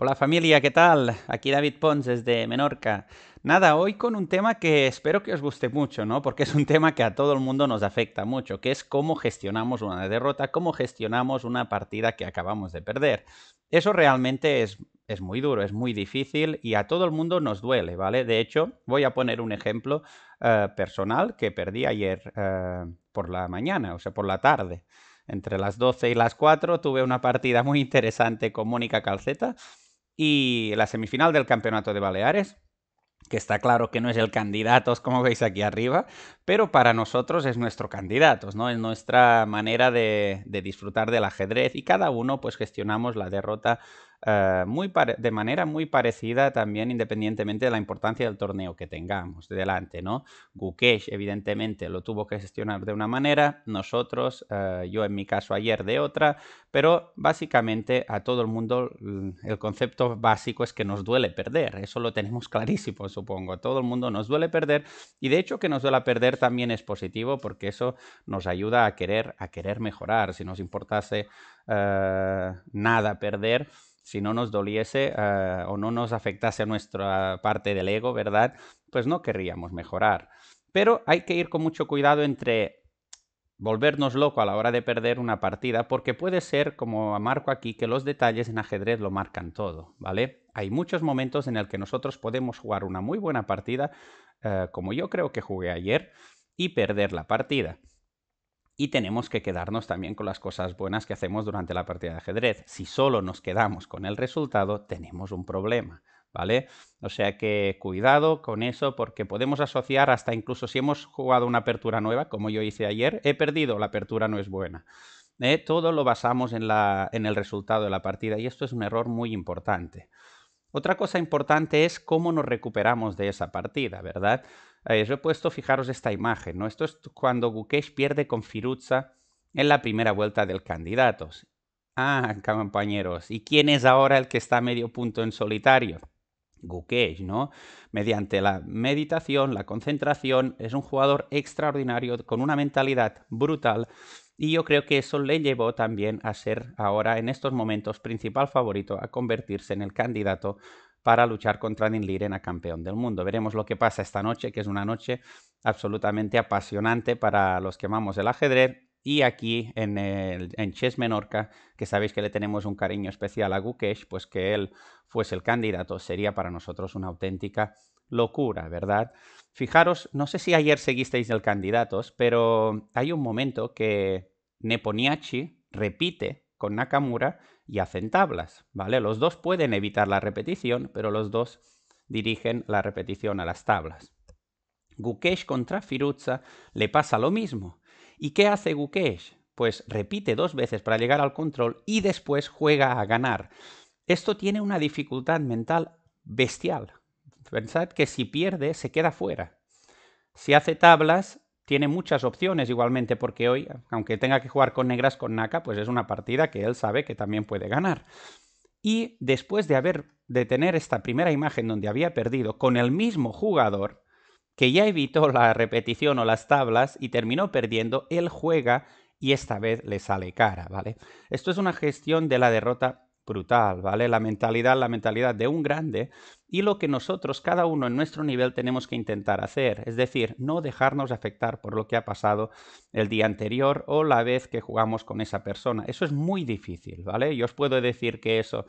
Hola familia, ¿qué tal? Aquí David Pons desde Menorca. Nada, hoy con un tema que espero que os guste mucho, ¿no? Porque es un tema que a todo el mundo nos afecta mucho, que es cómo gestionamos una derrota, cómo gestionamos una partida que acabamos de perder. Eso realmente es, muy duro, es muy difícil y a todo el mundo nos duele, ¿vale? De hecho, voy a poner un ejemplo eh, personal que perdí ayer eh, por la mañana, o sea, por la tarde. Entre las 12 y las 4 tuve una partida muy interesante con Mónica Calceta y la semifinal del Campeonato de Baleares, que está claro que no es el candidato, como veis aquí arriba, pero para nosotros es nuestro candidato, ¿no? Es nuestra manera de, de disfrutar del ajedrez y cada uno pues gestionamos la derrota eh, muy de manera muy parecida también independientemente de la importancia del torneo que tengamos delante, ¿no? Gukesh evidentemente lo tuvo que gestionar de una manera, nosotros, eh, yo en mi caso ayer de otra, pero básicamente a todo el mundo mm, el concepto básico es que nos duele perder, eso lo tenemos clarísimo supongo, a todo el mundo nos duele perder y de hecho que nos duela perder también es positivo porque eso nos ayuda a querer, a querer mejorar, si nos importase eh, nada perder, si no nos doliese eh, o no nos afectase a nuestra parte del ego, ¿verdad? Pues no querríamos mejorar. Pero hay que ir con mucho cuidado entre volvernos loco a la hora de perder una partida, porque puede ser, como marco aquí, que los detalles en ajedrez lo marcan todo, ¿vale? Hay muchos momentos en el que nosotros podemos jugar una muy buena partida, eh, como yo creo que jugué ayer, y perder la partida y tenemos que quedarnos también con las cosas buenas que hacemos durante la partida de ajedrez. Si solo nos quedamos con el resultado, tenemos un problema, ¿vale? O sea que cuidado con eso porque podemos asociar hasta incluso si hemos jugado una apertura nueva, como yo hice ayer, he perdido, la apertura no es buena. ¿eh? Todo lo basamos en, en el resultado de la partida y esto es un error muy importante. Otra cosa importante es cómo nos recuperamos de esa partida, ¿verdad? os he puesto, fijaros, esta imagen. ¿no? Esto es cuando Gukesh pierde con Firuza en la primera vuelta del candidato. Ah, compañeros, ¿y quién es ahora el que está a medio punto en solitario? Gukesh, ¿no? Mediante la meditación, la concentración, es un jugador extraordinario con una mentalidad brutal y yo creo que eso le llevó también a ser ahora en estos momentos principal favorito a convertirse en el candidato para luchar contra Nin Liren a campeón del mundo. Veremos lo que pasa esta noche, que es una noche absolutamente apasionante para los que amamos el ajedrez. Y aquí en, el, en Chess Menorca, que sabéis que le tenemos un cariño especial a Gukesh, pues que él fuese el candidato sería para nosotros una auténtica locura, ¿verdad? Fijaros, no sé si ayer seguisteis el candidatos, pero hay un momento que Neponiachi repite con Nakamura y hacen tablas, ¿vale? Los dos pueden evitar la repetición, pero los dos dirigen la repetición a las tablas. Gukesh contra Firuza le pasa lo mismo. ¿Y qué hace Gukesh? Pues repite dos veces para llegar al control y después juega a ganar. Esto tiene una dificultad mental bestial. Pensad que si pierde se queda fuera. Si hace tablas, tiene muchas opciones igualmente porque hoy, aunque tenga que jugar con negras con Naka, pues es una partida que él sabe que también puede ganar. Y después de haber de tener esta primera imagen donde había perdido con el mismo jugador que ya evitó la repetición o las tablas y terminó perdiendo, él juega y esta vez le sale cara, ¿vale? Esto es una gestión de la derrota brutal, ¿vale? La mentalidad, la mentalidad de un grande y lo que nosotros, cada uno en nuestro nivel, tenemos que intentar hacer. Es decir, no dejarnos afectar por lo que ha pasado el día anterior o la vez que jugamos con esa persona. Eso es muy difícil, ¿vale? Yo os puedo decir que eso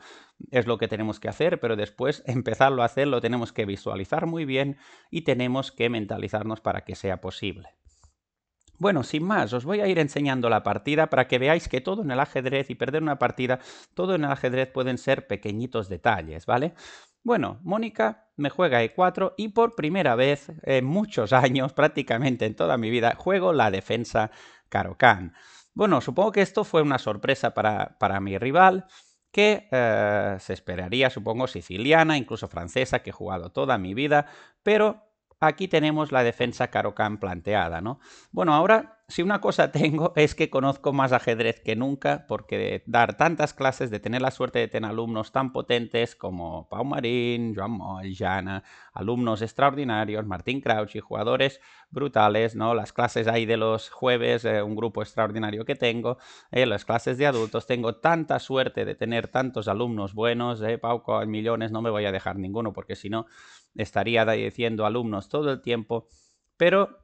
es lo que tenemos que hacer, pero después empezarlo a hacer lo tenemos que visualizar muy bien y tenemos que mentalizarnos para que sea posible. Bueno, sin más, os voy a ir enseñando la partida para que veáis que todo en el ajedrez y perder una partida, todo en el ajedrez pueden ser pequeñitos detalles, ¿vale? Bueno, Mónica me juega E4 y por primera vez en muchos años, prácticamente en toda mi vida, juego la defensa Karokan. Bueno, supongo que esto fue una sorpresa para, para mi rival, que eh, se esperaría, supongo, siciliana, incluso francesa, que he jugado toda mi vida, pero aquí tenemos la defensa Karokan planteada, ¿no? Bueno, ahora, si una cosa tengo es que conozco más ajedrez que nunca, porque dar tantas clases, de tener la suerte de tener alumnos tan potentes como Pau Marín, Joan Moll, Jana, alumnos extraordinarios, Martín Crouch y jugadores brutales, ¿no? Las clases ahí de los jueves, eh, un grupo extraordinario que tengo, eh, las clases de adultos, tengo tanta suerte de tener tantos alumnos buenos, eh, Pau, con millones, no me voy a dejar ninguno, porque si no, estaría diciendo alumnos todo el tiempo, pero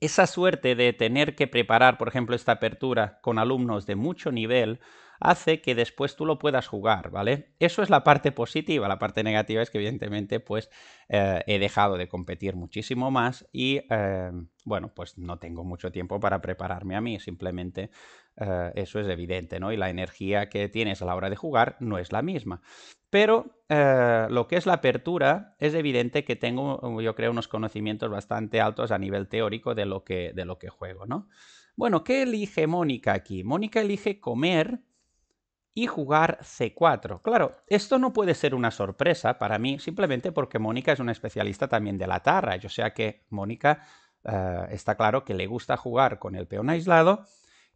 esa suerte de tener que preparar, por ejemplo, esta apertura con alumnos de mucho nivel, hace que después tú lo puedas jugar, ¿vale? Eso es la parte positiva, la parte negativa es que evidentemente pues eh, he dejado de competir muchísimo más y eh, bueno, pues no tengo mucho tiempo para prepararme a mí, simplemente eh, eso es evidente, ¿no? Y la energía que tienes a la hora de jugar no es la misma. Pero eh, lo que es la apertura, es evidente que tengo, um, yo creo, unos conocimientos bastante altos a nivel teórico de lo que, de lo que juego, ¿no? Bueno, ¿qué elige Mónica aquí? Mónica elige comer y jugar C4. Claro, esto no puede ser una sorpresa para mí, simplemente porque Mónica es una especialista también de la tarra. Yo sea que Mónica eh, está claro que le gusta jugar con el peón aislado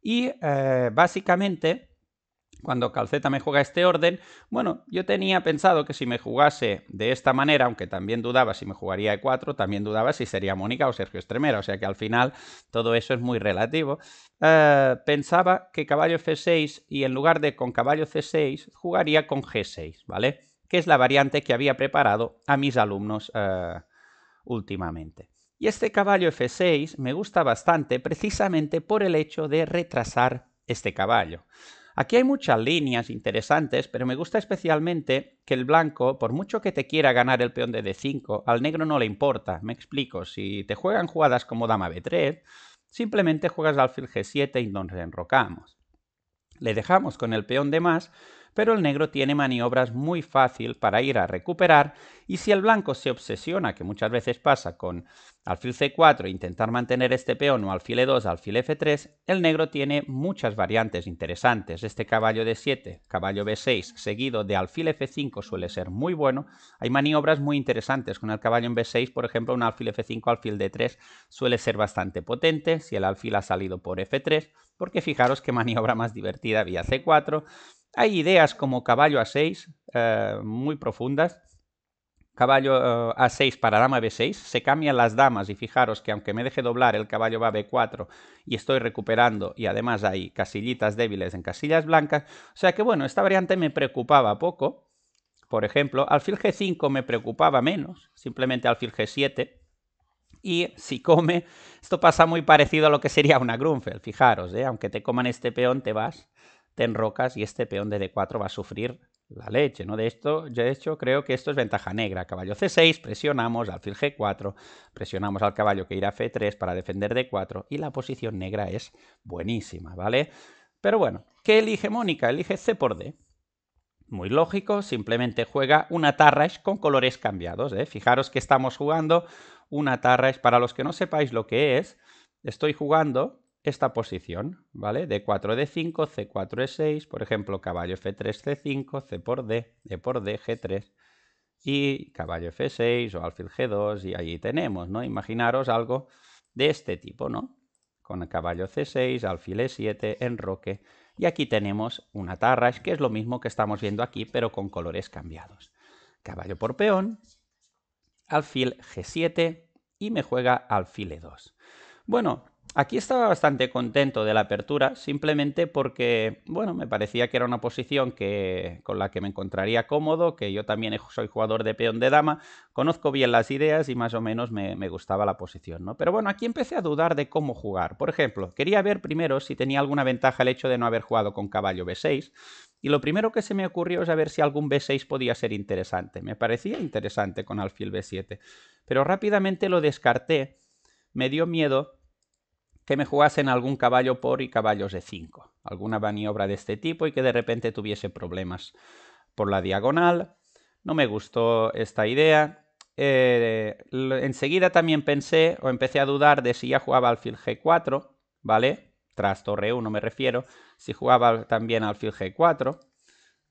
y eh, básicamente cuando Calceta me juega este orden, bueno, yo tenía pensado que si me jugase de esta manera, aunque también dudaba si me jugaría E4, también dudaba si sería Mónica o Sergio Estremera, o sea que al final todo eso es muy relativo. Eh, pensaba que caballo F6 y en lugar de con caballo C6 jugaría con G6, ¿vale? Que es la variante que había preparado a mis alumnos eh, últimamente. Y este caballo F6 me gusta bastante precisamente por el hecho de retrasar este caballo. Aquí hay muchas líneas interesantes, pero me gusta especialmente que el blanco, por mucho que te quiera ganar el peón de d5, al negro no le importa. Me explico, si te juegan jugadas como dama b3, simplemente juegas alfil g7 y nos enrocamos. Le dejamos con el peón de más, pero el negro tiene maniobras muy fácil para ir a recuperar y si el blanco se obsesiona, que muchas veces pasa con alfil c4, intentar mantener este peón o alfil e2, alfil f3, el negro tiene muchas variantes interesantes. Este caballo d7, caballo b6, seguido de alfil f5 suele ser muy bueno. Hay maniobras muy interesantes con el caballo en b6, por ejemplo, un alfil f5, alfil d3 suele ser bastante potente si el alfil ha salido por f3, porque fijaros qué maniobra más divertida vía c4, hay ideas como caballo a 6, eh, muy profundas. Caballo eh, a 6 para dama b6, se cambian las damas y fijaros que aunque me deje doblar el caballo va a b4 y estoy recuperando y además hay casillitas débiles en casillas blancas, o sea que bueno, esta variante me preocupaba poco, por ejemplo, alfil g5 me preocupaba menos, simplemente alfil g7, y si come, esto pasa muy parecido a lo que sería una Grunfeld, fijaros, ¿eh? aunque te coman este peón te vas, ten rocas y este peón de d4 va a sufrir la leche, ¿no? De esto, de hecho, creo que esto es ventaja negra. Caballo c6, presionamos, alfil g4, presionamos al caballo que irá a f3 para defender d4 y la posición negra es buenísima, ¿vale? Pero bueno, ¿qué elige Mónica? Elige c por d. Muy lógico, simplemente juega una Tarrash con colores cambiados. ¿eh? Fijaros que estamos jugando una Tarrash. Para los que no sepáis lo que es, estoy jugando esta posición, ¿vale? D4, D5, C4, E6, por ejemplo, caballo F3, C5, C por D, D por D, G3 y caballo F6 o alfil G2 y ahí tenemos, ¿no? Imaginaros algo de este tipo, ¿no? Con caballo C6, alfil E7, enroque y aquí tenemos una tarra, que es lo mismo que estamos viendo aquí pero con colores cambiados. Caballo por peón, alfil G7 y me juega alfil E2. Bueno, Aquí estaba bastante contento de la apertura, simplemente porque, bueno, me parecía que era una posición que, con la que me encontraría cómodo, que yo también soy jugador de peón de dama, conozco bien las ideas y más o menos me, gustaba la posición, ¿no? Pero bueno, aquí empecé a dudar de cómo jugar. Por ejemplo, quería ver primero si tenía alguna ventaja el hecho de no haber jugado con caballo b6, y lo primero que se me ocurrió es a ver si algún B6 podía ser interesante. Me parecía interesante con alfil B7, pero rápidamente lo descarté. Me dio miedo que me jugasen algún caballo por y caballos de 5, alguna maniobra de este tipo y que de repente tuviese problemas por la diagonal. No me gustó esta idea. Eh, enseguida también pensé o empecé a dudar de si ya jugaba alfil G4, ¿vale? Tras torre 1 me refiero, si jugaba también alfil G4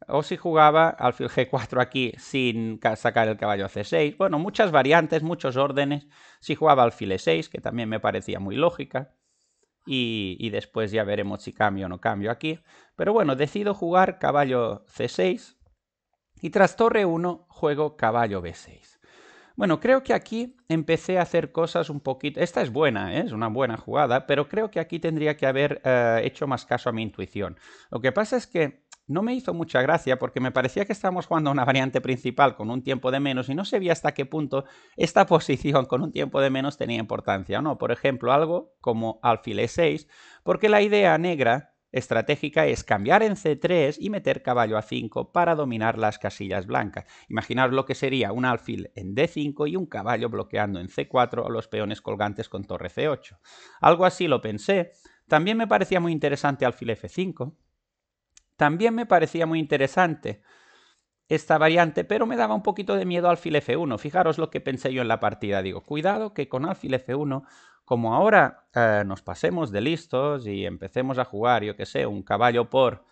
o si jugaba alfil G4 aquí sin sacar el caballo C6. Bueno, muchas variantes, muchos órdenes. Si jugaba alfil E6, que también me parecía muy lógica y, después ya veremos si cambio o no cambio aquí. Pero bueno, decido jugar caballo c6 y tras torre 1 juego caballo b6. Bueno, creo que aquí empecé a hacer cosas un poquito... Esta es buena, ¿eh? es una buena jugada, pero creo que aquí tendría que haber eh, hecho más caso a mi intuición. Lo que pasa es que no me hizo mucha gracia porque me parecía que estábamos jugando una variante principal con un tiempo de menos y no se veía hasta qué punto esta posición con un tiempo de menos tenía importancia o no. Por ejemplo, algo como alfil e 6 porque la idea negra estratégica es cambiar en C3 y meter caballo a 5 para dominar las casillas blancas. Imaginar lo que sería un alfil en D5 y un caballo bloqueando en C4 a los peones colgantes con torre C8. Algo así lo pensé. También me parecía muy interesante alfil F5, también me parecía muy interesante esta variante, pero me daba un poquito de miedo alfil F1. Fijaros lo que pensé yo en la partida. Digo, cuidado que con alfil F1, como ahora eh, nos pasemos de listos y empecemos a jugar, yo que sé, un caballo por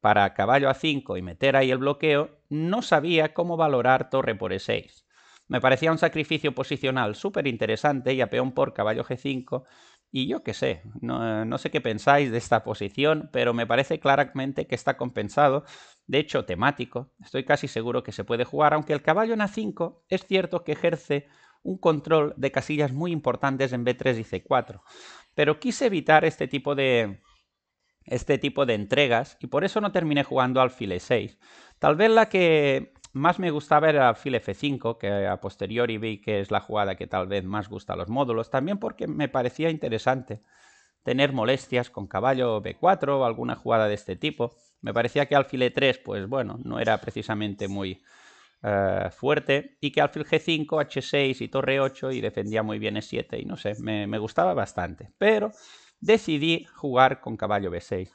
para caballo a 5 y meter ahí el bloqueo, no sabía cómo valorar torre por E6. Me parecía un sacrificio posicional súper interesante y a peón por caballo G5 y yo qué sé, no, sé qué pensáis de esta posición, pero me parece claramente que está compensado, de hecho temático, estoy casi seguro que se puede jugar, aunque el caballo en A5 es cierto que ejerce un control de casillas muy importantes en B3 y C4, pero quise evitar este tipo de, este tipo de entregas y por eso no terminé jugando alfil 6. Tal vez la que más me gustaba era alfil f5, que a posteriori vi que es la jugada que tal vez más gusta a los módulos, también porque me parecía interesante tener molestias con caballo b4 o alguna jugada de este tipo. Me parecía que alfil e3, pues bueno, no era precisamente muy eh, fuerte, y que alfil g5, h6 y torre 8 y defendía muy bien e7, y no sé, me, me gustaba bastante. Pero decidí jugar con caballo b6.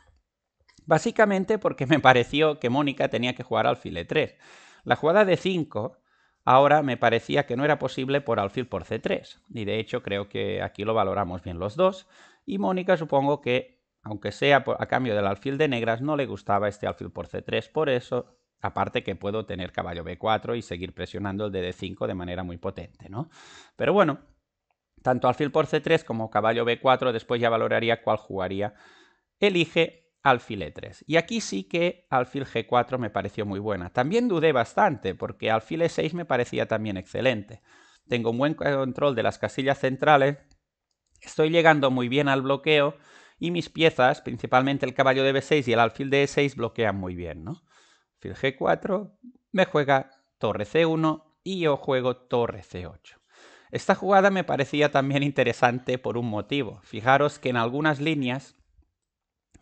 Básicamente porque me pareció que Mónica tenía que jugar alfil e3 la jugada de 5 ahora me parecía que no era posible por alfil por c3, y de hecho creo que aquí lo valoramos bien los dos, y Mónica supongo que, aunque sea a cambio del alfil de negras, no le gustaba este alfil por c3, por eso, aparte que puedo tener caballo b4 y seguir presionando el de d5 de manera muy potente, ¿no? Pero bueno, tanto alfil por c3 como caballo b4, después ya valoraría cuál jugaría. Elige alfil E3. Y aquí sí que alfil G4 me pareció muy buena. También dudé bastante porque alfil E6 me parecía también excelente. Tengo un buen control de las casillas centrales, estoy llegando muy bien al bloqueo y mis piezas, principalmente el caballo de B6 y el alfil de E6, bloquean muy bien, ¿no? Alfil G4, me juega torre C1 y yo juego torre C8. Esta jugada me parecía también interesante por un motivo. Fijaros que en algunas líneas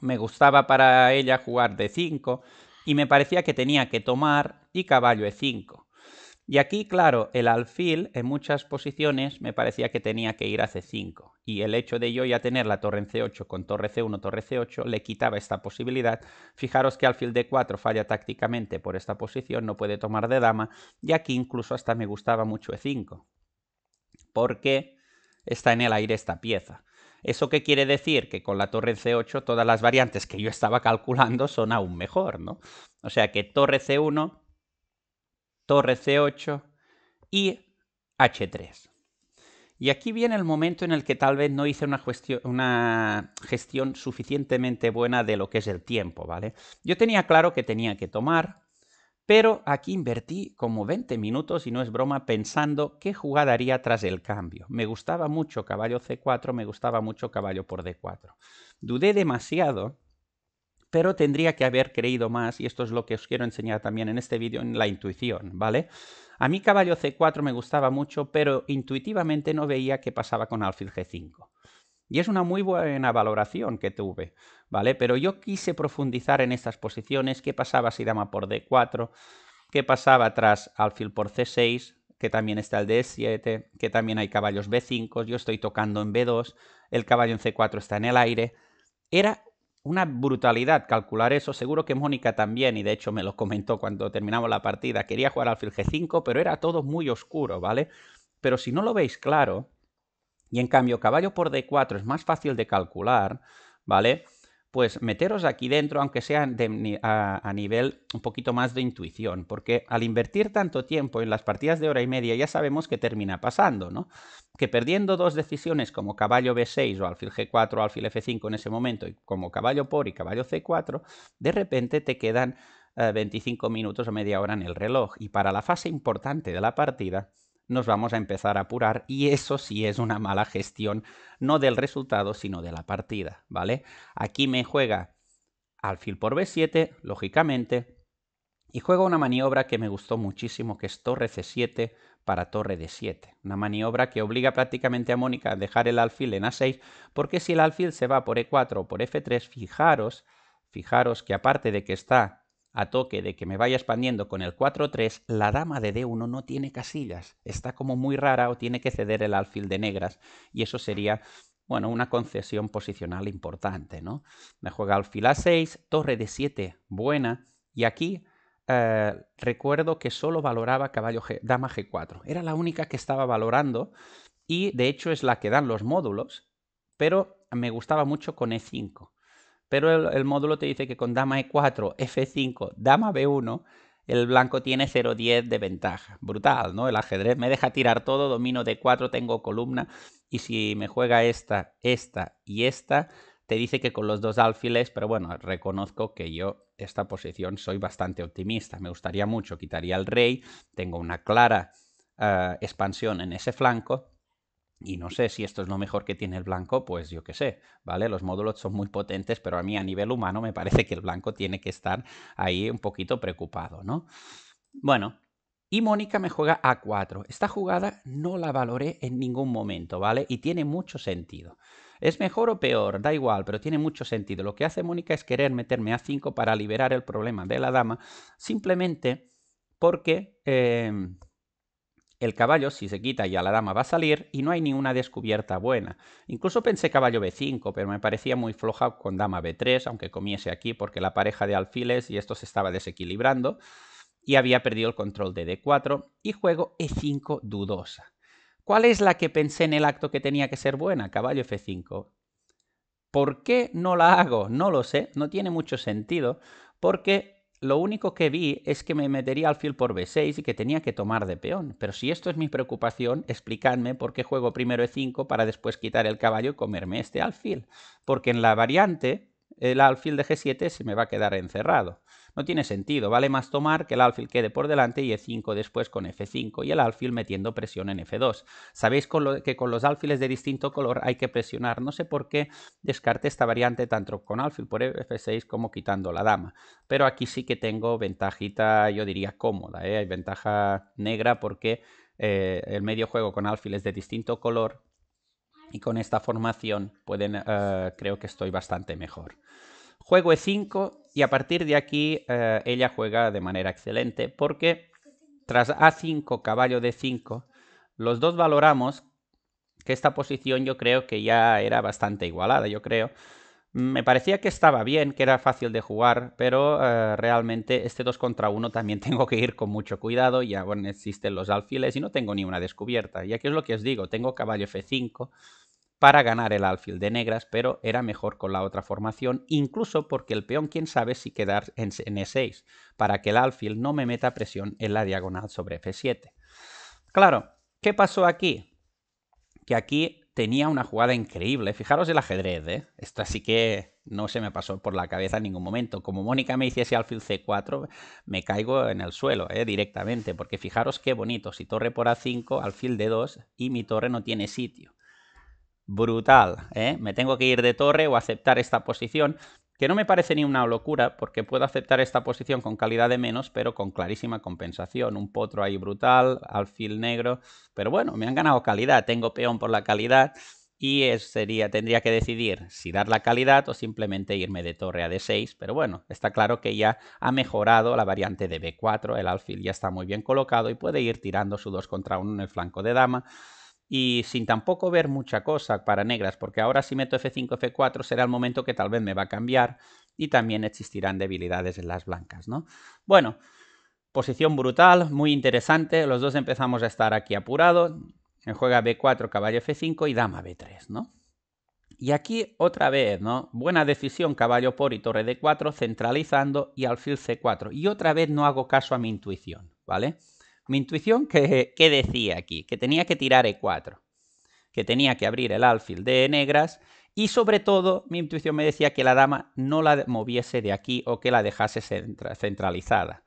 me gustaba para ella jugar de 5 y me parecía que tenía que tomar y caballo e5. Y aquí, claro, el alfil en muchas posiciones me parecía que tenía que ir a c5. Y el hecho de yo ya tener la torre en c8 con torre c1, torre c8, le quitaba esta posibilidad. Fijaros que alfil d4 falla tácticamente por esta posición, no puede tomar de dama. Y aquí incluso hasta me gustaba mucho e5. Porque está en el aire esta pieza. ¿Eso qué quiere decir? Que con la torre C8 todas las variantes que yo estaba calculando son aún mejor, ¿no? O sea que torre C1, torre C8 y H3. Y aquí viene el momento en el que tal vez no hice una, una, gestión suficientemente buena de lo que es el tiempo, ¿vale? Yo tenía claro que tenía que tomar, pero aquí invertí como 20 minutos, y no es broma, pensando qué jugada haría tras el cambio. Me gustaba mucho caballo C4, me gustaba mucho caballo por D4. Dudé demasiado, pero tendría que haber creído más, y esto es lo que os quiero enseñar también en este vídeo, en la intuición, ¿vale? A mí caballo C4 me gustaba mucho, pero intuitivamente no veía qué pasaba con alfil G5. Y es una muy buena valoración que tuve, ¿vale? Pero yo quise profundizar en estas posiciones, qué pasaba si dama por D4, qué pasaba tras alfil por C6, que también está el D7, que también hay caballos B5, yo estoy tocando en B2, el caballo en C4 está en el aire. Era una brutalidad calcular eso. Seguro que Mónica también, y de hecho me lo comentó cuando terminamos la partida, quería jugar alfil G5, pero era todo muy oscuro, ¿vale? Pero si no lo veis claro, y en cambio, caballo por D4 es más fácil de calcular, ¿vale? Pues meteros aquí dentro, aunque sea a, nivel un poquito más de intuición, porque al invertir tanto tiempo en las partidas de hora y media ya sabemos que termina pasando, ¿no? Que perdiendo dos decisiones como caballo B6 o alfil G4 o alfil F5 en ese momento, y como caballo por y caballo C4, de repente te quedan 25 eh, minutos o media hora en el reloj. Y para la fase importante de la partida, nos vamos a empezar a apurar y eso sí es una mala gestión, no del resultado, sino de la partida, ¿vale? Aquí me juega alfil por b7, lógicamente, y juega una maniobra que me gustó muchísimo, que es torre c7 para torre d7. Una maniobra que obliga prácticamente a Mónica a dejar el alfil en a6, porque si el alfil se va por e4 o por f3, fijaros, fijaros que aparte de que está a toque de que me vaya expandiendo con el 4-3, la dama de D1 no tiene casillas. Está como muy rara o tiene que ceder el alfil de negras. Y eso sería, bueno, una concesión posicional importante, ¿no? Me juega alfil A6, torre de 7, buena. Y aquí eh, recuerdo que solo valoraba caballo G, dama G4. Era la única que estaba valorando. Y de hecho es la que dan los módulos. Pero me gustaba mucho con E5. Pero el, módulo te dice que con dama e4, f5, dama b1, el blanco tiene 0,10 de ventaja. Brutal, ¿no? El ajedrez me deja tirar todo, domino d4, tengo columna, y si me juega esta, esta y esta, te dice que con los dos alfiles, pero bueno, reconozco que yo esta posición soy bastante optimista. Me gustaría mucho, quitaría al rey, tengo una clara ah, expansión en ese flanco, y no sé si esto es lo mejor que tiene el blanco, pues yo qué sé, ¿vale? Los módulos son muy potentes, pero a mí a nivel humano me parece que el blanco tiene que estar ahí un poquito preocupado, ¿no? Bueno, y Mónica me juega A4. Esta jugada no la valoré en ningún momento, ¿vale? Y tiene mucho sentido. ¿Es mejor o peor? Da igual, pero tiene mucho sentido. Lo que hace Mónica es querer meterme a 5 para liberar el problema de la dama, simplemente porque... Eh, el caballo, si se quita ya la dama va a salir, y no hay ni una descubierta buena. Incluso pensé caballo b5, pero me parecía muy floja con dama b3, aunque comiese aquí porque la pareja de alfiles y esto se estaba desequilibrando, y había perdido el control de d4, y juego e5 dudosa. ¿Cuál es la que pensé en el acto que tenía que ser buena? Caballo f5. ¿Por qué no la hago? No lo sé, no tiene mucho sentido, porque lo único que vi es que me metería alfil por b6 y que tenía que tomar de peón. Pero si esto es mi preocupación, explicadme por qué juego primero e5 para después quitar el caballo y comerme este alfil. Porque en la variante el alfil de G7 se me va a quedar encerrado. No tiene sentido, vale más tomar que el alfil quede por delante y E5 después con F5 y el alfil metiendo presión en F2. Sabéis que con los alfiles de distinto color hay que presionar, no sé por qué descarte esta variante tanto con alfil por F6 como quitando la dama, pero aquí sí que tengo ventajita, yo diría cómoda, ¿eh? hay ventaja negra porque eh, el medio juego con alfiles de distinto color y con esta formación pueden, eh, creo que estoy bastante mejor. Juego E5 y a partir de aquí eh, ella juega de manera excelente porque tras A5, caballo D5, los dos valoramos que esta posición yo creo que ya era bastante igualada, yo creo. Me parecía que estaba bien, que era fácil de jugar, pero eh, realmente este 2 contra 1 también tengo que ir con mucho cuidado. Ya bueno, existen los alfiles y no tengo ni una descubierta. Y aquí es lo que os digo, tengo caballo F5 para ganar el alfil de negras, pero era mejor con la otra formación, incluso porque el peón quién sabe si quedar en e6, e para que el alfil no me meta presión en la diagonal sobre f7. Claro, ¿qué pasó aquí? Que aquí tenía una jugada increíble, fijaros el ajedrez, ¿eh? esto así que no se me pasó por la cabeza en ningún momento, como Mónica me hiciese alfil c4, me caigo en el suelo ¿eh? directamente, porque fijaros qué bonito, si torre por a5, alfil d2 y mi torre no tiene sitio brutal. ¿eh? Me tengo que ir de torre o aceptar esta posición, que no me parece ni una locura, porque puedo aceptar esta posición con calidad de menos, pero con clarísima compensación. Un potro ahí brutal, alfil negro, pero bueno, me han ganado calidad, tengo peón por la calidad y sería, tendría que decidir si dar la calidad o simplemente irme de torre a d6, pero bueno, está claro que ya ha mejorado la variante de b4, el alfil ya está muy bien colocado y puede ir tirando su 2 contra 1 en el flanco de dama, y sin tampoco ver mucha cosa para negras, porque ahora si meto F5, F4 será el momento que tal vez me va a cambiar y también existirán debilidades en las blancas, ¿no? Bueno, posición brutal, muy interesante, los dos empezamos a estar aquí apurados, juega B4, caballo F5 y dama B3, ¿no? Y aquí otra vez, ¿no? Buena decisión, caballo por y torre D4, centralizando y alfil C4. Y otra vez no hago caso a mi intuición, ¿vale? vale mi intuición que, decía aquí, que tenía que tirar E4, que tenía que abrir el alfil de negras y sobre todo mi intuición me decía que la dama no la moviese de aquí o que la dejase centralizada.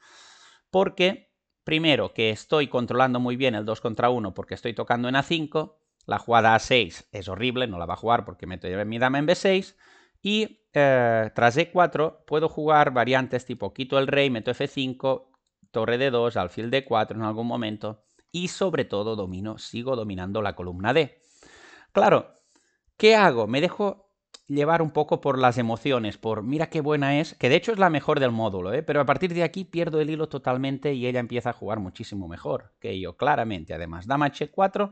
Porque, primero, que estoy controlando muy bien el 2 contra 1 porque estoy tocando en A5, la jugada A6 es horrible, no la va a jugar porque meto mi dama en B6. Y eh, tras E4 puedo jugar variantes tipo quito el rey, meto F5 torre de 2, alfil de 4 en algún momento y sobre todo domino, sigo dominando la columna D. Claro, ¿qué hago? Me dejo llevar un poco por las emociones, por mira qué buena es, que de hecho es la mejor del módulo, ¿eh? pero a partir de aquí pierdo el hilo totalmente y ella empieza a jugar muchísimo mejor que yo, claramente. Además, dama H4,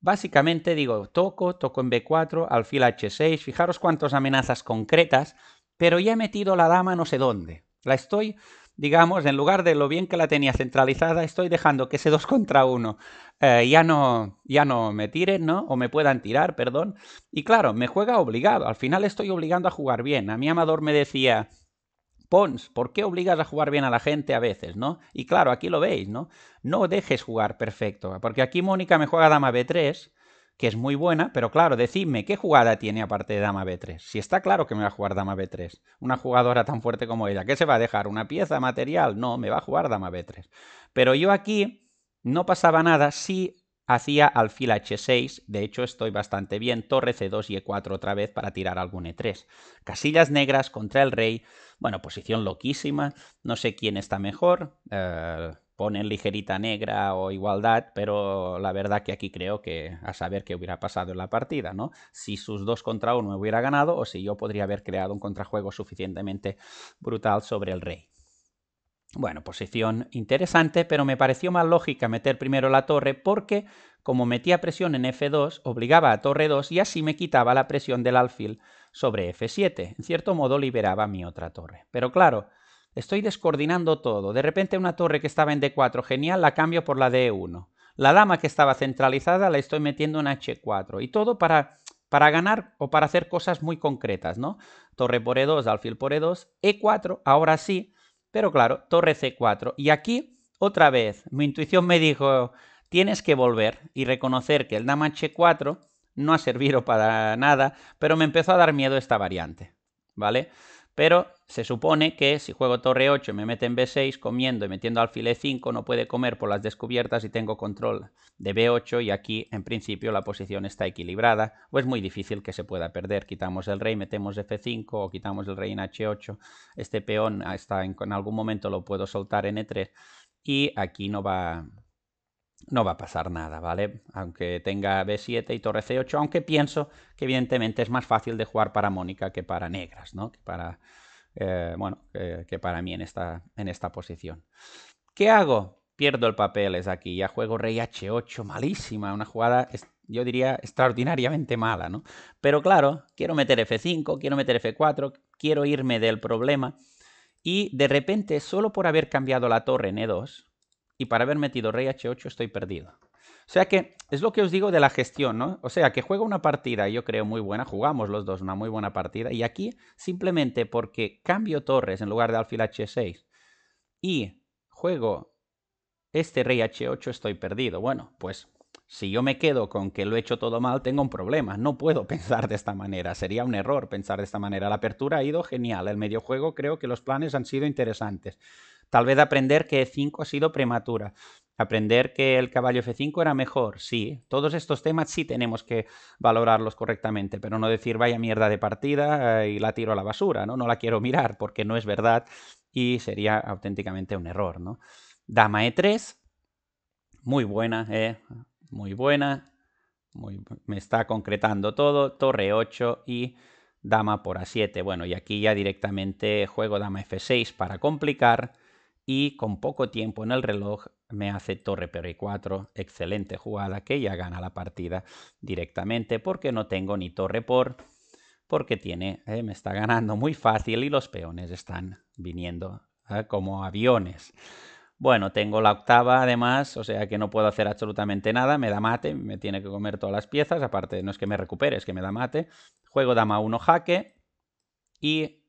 básicamente digo, toco, toco en B4, alfil H6, fijaros cuántas amenazas concretas, pero ya he metido la dama no sé dónde. La estoy digamos, en lugar de lo bien que la tenía centralizada, estoy dejando que ese 2 contra 1 eh, ya, no, ya no me tiren, ¿no? O me puedan tirar, perdón. Y claro, me juega obligado. Al final estoy obligando a jugar bien. A mi amador me decía, Pons, ¿por qué obligas a jugar bien a la gente a veces, no? Y claro, aquí lo veis, ¿no? No dejes jugar perfecto, porque aquí Mónica me juega dama b3 que es muy buena, pero claro, decidme qué jugada tiene aparte de dama b3. Si está claro que me va a jugar dama b3, una jugadora tan fuerte como ella, ¿qué se va a dejar? ¿Una pieza material? No, me va a jugar dama b3. Pero yo aquí no pasaba nada si hacía alfil h6, de hecho estoy bastante bien, torre c2 y e4 otra vez para tirar algún e3. Casillas negras contra el rey, bueno, posición loquísima, no sé quién está mejor, eh, ponen ligerita negra o igualdad, pero la verdad que aquí creo que a saber qué hubiera pasado en la partida, ¿no? Si sus dos contra uno me hubiera ganado o si yo podría haber creado un contrajuego suficientemente brutal sobre el rey. Bueno, posición interesante, pero me pareció más lógica meter primero la torre porque como metía presión en F2, obligaba a torre 2 y así me quitaba la presión del alfil sobre F7. En cierto modo liberaba mi otra torre. Pero claro, Estoy descoordinando todo. De repente una torre que estaba en D4, genial, la cambio por la de 1 La dama que estaba centralizada la estoy metiendo en H4. Y todo para, para ganar o para hacer cosas muy concretas, ¿no? Torre por E2, alfil por E2, E4, ahora sí, pero claro, torre C4. Y aquí, otra vez, mi intuición me dijo, tienes que volver y reconocer que el dama H4 no ha servido para nada, pero me empezó a dar miedo esta variante, ¿vale? Pero se supone que si juego torre 8 y me mete en b6, comiendo y metiendo alfil e5, no puede comer por las descubiertas y tengo control de b8 y aquí en principio la posición está equilibrada o es muy difícil que se pueda perder. Quitamos el rey, metemos f5 o quitamos el rey en h8. Este peón está en, en algún momento lo puedo soltar en e3 y aquí no va, no va a pasar nada, ¿vale? Aunque tenga B7 y torre C8, aunque pienso que evidentemente es más fácil de jugar para Mónica que para negras, ¿no? Que para, eh, bueno, que para mí en esta, en esta posición. ¿Qué hago? Pierdo el papel, es aquí, ya juego rey H8, malísima, una jugada, yo diría, extraordinariamente mala, ¿no? Pero claro, quiero meter F5, quiero meter F4, quiero irme del problema, y de repente, solo por haber cambiado la torre en E2, y para haber metido rey h8 estoy perdido. O sea que es lo que os digo de la gestión, ¿no? O sea que juego una partida, yo creo, muy buena, jugamos los dos una muy buena partida, y aquí simplemente porque cambio torres en lugar de alfil h6 y juego este rey h8 estoy perdido. Bueno, pues si yo me quedo con que lo he hecho todo mal, tengo un problema. No puedo pensar de esta manera. Sería un error pensar de esta manera. La apertura ha ido genial. El medio juego creo que los planes han sido interesantes. Tal vez aprender que E5 ha sido prematura. Aprender que el caballo F5 era mejor, sí. Todos estos temas sí tenemos que valorarlos correctamente, pero no decir vaya mierda de partida eh, y la tiro a la basura, ¿no? No la quiero mirar porque no es verdad y sería auténticamente un error, ¿no? Dama E3, muy buena, ¿eh? Muy buena, me está concretando todo, torre 8 y dama por A7. Bueno, y aquí ya directamente juego dama F6 para complicar y con poco tiempo en el reloj me hace torre y 4 excelente jugada que ya gana la partida directamente porque no tengo ni torre por, porque tiene, eh, me está ganando muy fácil y los peones están viniendo ah, como aviones. Bueno, tengo la octava además, o sea que no puedo hacer absolutamente nada, me da mate, me tiene que comer todas las piezas, aparte no es que me recupere, es que me da mate. Juego dama 1 jaque y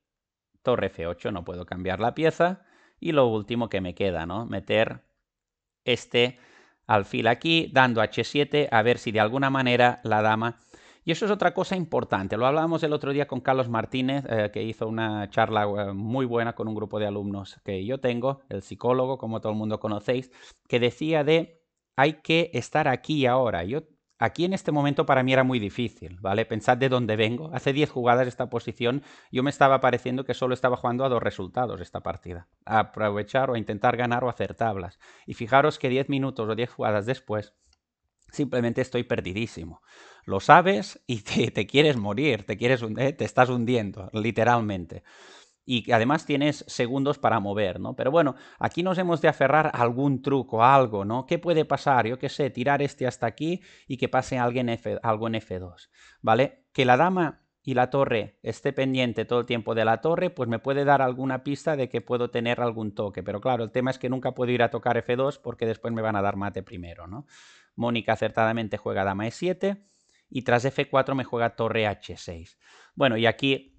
torre f8, no puedo cambiar la pieza y lo último que me queda, ¿no? Meter este alfil aquí, dando h7, a ver si de alguna manera la dama... Y eso es otra cosa importante. Lo hablábamos el otro día con Carlos Martínez, eh, que hizo una charla eh, muy buena con un grupo de alumnos que yo tengo, el psicólogo, como todo el mundo conocéis, que decía de hay que estar aquí ahora. Yo Aquí en este momento para mí era muy difícil, ¿vale? Pensad de dónde vengo. Hace 10 jugadas esta posición yo me estaba pareciendo que solo estaba jugando a dos resultados esta partida. A aprovechar o a intentar ganar o hacer tablas. Y fijaros que 10 minutos o 10 jugadas después simplemente estoy perdidísimo. Lo sabes y te, quieres morir, te, quieres, te estás hundiendo, literalmente y además tienes segundos para mover, ¿no? Pero bueno, aquí nos hemos de aferrar a algún truco, a algo, ¿no? ¿Qué puede pasar? Yo qué sé, tirar este hasta aquí y que pase alguien algo en F2, ¿vale? Que la dama y la torre esté pendiente todo el tiempo de la torre, pues me puede dar alguna pista de que puedo tener algún toque. Pero claro, el tema es que nunca puedo ir a tocar F2 porque después me van a dar mate primero, ¿no? Mónica acertadamente juega dama E7 y tras F4 me juega torre H6. Bueno, y aquí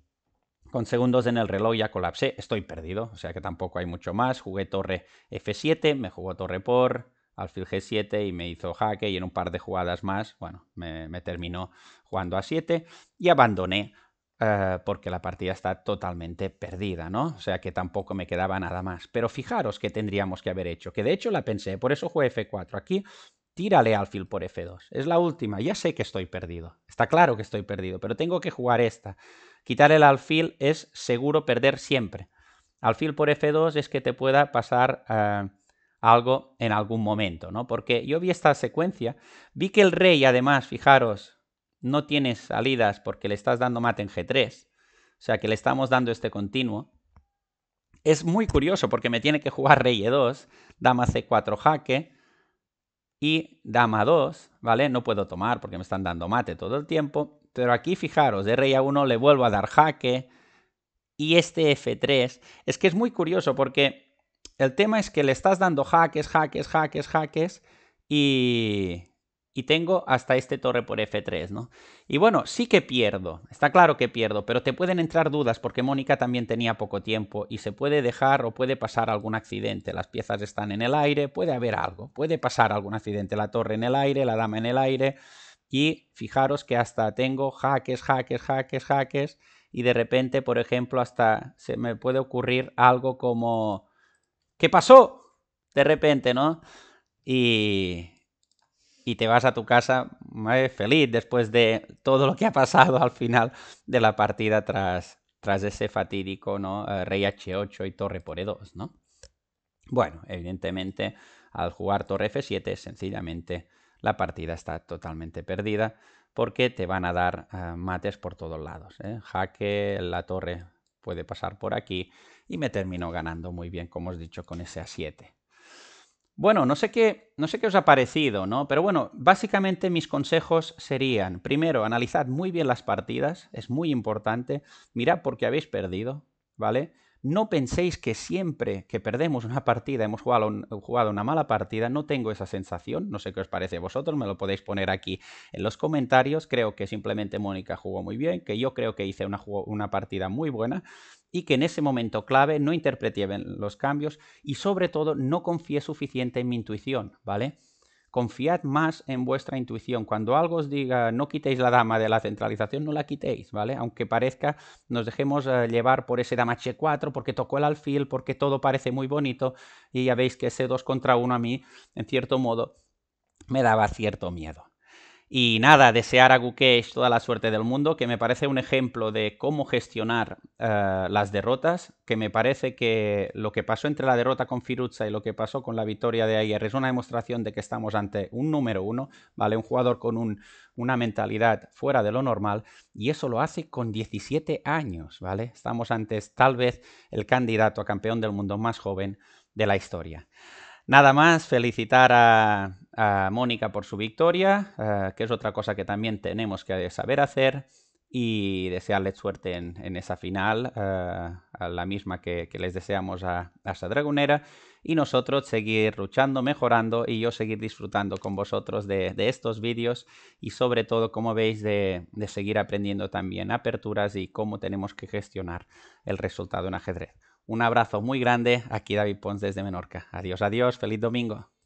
con segundos en el reloj ya colapsé, estoy perdido, o sea que tampoco hay mucho más. Jugué torre F7, me jugó torre por, alfil G7 y me hizo jaque y en un par de jugadas más, bueno, me, terminó jugando a 7 y abandoné eh, porque la partida está totalmente perdida, ¿no? O sea que tampoco me quedaba nada más. Pero fijaros que tendríamos que haber hecho, que de hecho la pensé, por eso jugué F4 aquí. Tírale alfil por F2. Es la última. Ya sé que estoy perdido. Está claro que estoy perdido, pero tengo que jugar esta. Quitar el alfil es seguro perder siempre. Alfil por F2 es que te pueda pasar eh, algo en algún momento, ¿no? Porque yo vi esta secuencia, vi que el rey, además, fijaros, no tiene salidas porque le estás dando mate en G3, o sea que le estamos dando este continuo. Es muy curioso porque me tiene que jugar rey E2, dama C4 jaque y dama 2, ¿vale? No puedo tomar porque me están dando mate todo el tiempo. Pero aquí fijaros, de rey a 1 le vuelvo a dar jaque y este f3. Es que es muy curioso porque el tema es que le estás dando jaques, jaques, jaques, jaques y, y tengo hasta este torre por F3, ¿no? Y bueno, sí que pierdo, está claro que pierdo, pero te pueden entrar dudas porque Mónica también tenía poco tiempo y se puede dejar o puede pasar algún accidente. Las piezas están en el aire, puede haber algo, puede pasar algún accidente, la torre en el aire, la dama en el aire, y fijaros que hasta tengo jaques, jaques, jaques, jaques. Y de repente, por ejemplo, hasta se me puede ocurrir algo como... ¿Qué pasó? De repente, ¿no? Y, y te vas a tu casa eh, feliz después de todo lo que ha pasado al final de la partida tras, tras ese fatídico ¿no? Eh, rey h8 y torre por e2, ¿no? Bueno, evidentemente al jugar torre f7 sencillamente la partida está totalmente perdida porque te van a dar eh, mates por todos lados. ¿eh? Jaque, la torre puede pasar por aquí y me termino ganando muy bien, como os he dicho, con ese A7. Bueno, no sé qué, no sé qué os ha parecido, ¿no? Pero bueno, básicamente mis consejos serían, primero, analizad muy bien las partidas, es muy importante, mirad por qué habéis perdido, ¿vale? No penséis que siempre que perdemos una partida, hemos jugado, una mala partida, no tengo esa sensación, no sé qué os parece a vosotros, me lo podéis poner aquí en los comentarios, creo que simplemente Mónica jugó muy bien, que yo creo que hice una, una partida muy buena y que en ese momento clave no interpreté bien los cambios y sobre todo no confié suficiente en mi intuición, ¿vale? confiad más en vuestra intuición. Cuando algo os diga no quitéis la dama de la centralización, no la quitéis, ¿vale? Aunque parezca, nos dejemos eh, llevar por ese dama H4, porque tocó el alfil, porque todo parece muy bonito, y ya veis que ese 2 contra 1 a mí, en cierto modo, me daba cierto miedo. Y nada, desear a Gukesh toda la suerte del mundo, que me parece un ejemplo de cómo gestionar eh, las derrotas, que me parece que lo que pasó entre la derrota con Firuza y lo que pasó con la victoria de ayer es una demostración de que estamos ante un número uno, ¿vale? Un jugador con una mentalidad fuera de lo normal, y eso lo hace con 17 años, ¿vale? Estamos ante tal vez el candidato a campeón del mundo más joven de la historia. Nada más, felicitar a, a Mónica por su victoria, eh, que es otra cosa que también tenemos que saber hacer, y desearle suerte en, esa final, eh, a la misma que, les deseamos a, a, esta Dragonera, y nosotros seguir luchando, mejorando, y yo seguir disfrutando con vosotros de, estos vídeos, y sobre todo, como veis, de, de seguir aprendiendo también aperturas y cómo tenemos que gestionar el resultado en ajedrez. Un abrazo muy grande, aquí David Pons desde Menorca. Adiós, adiós, feliz domingo.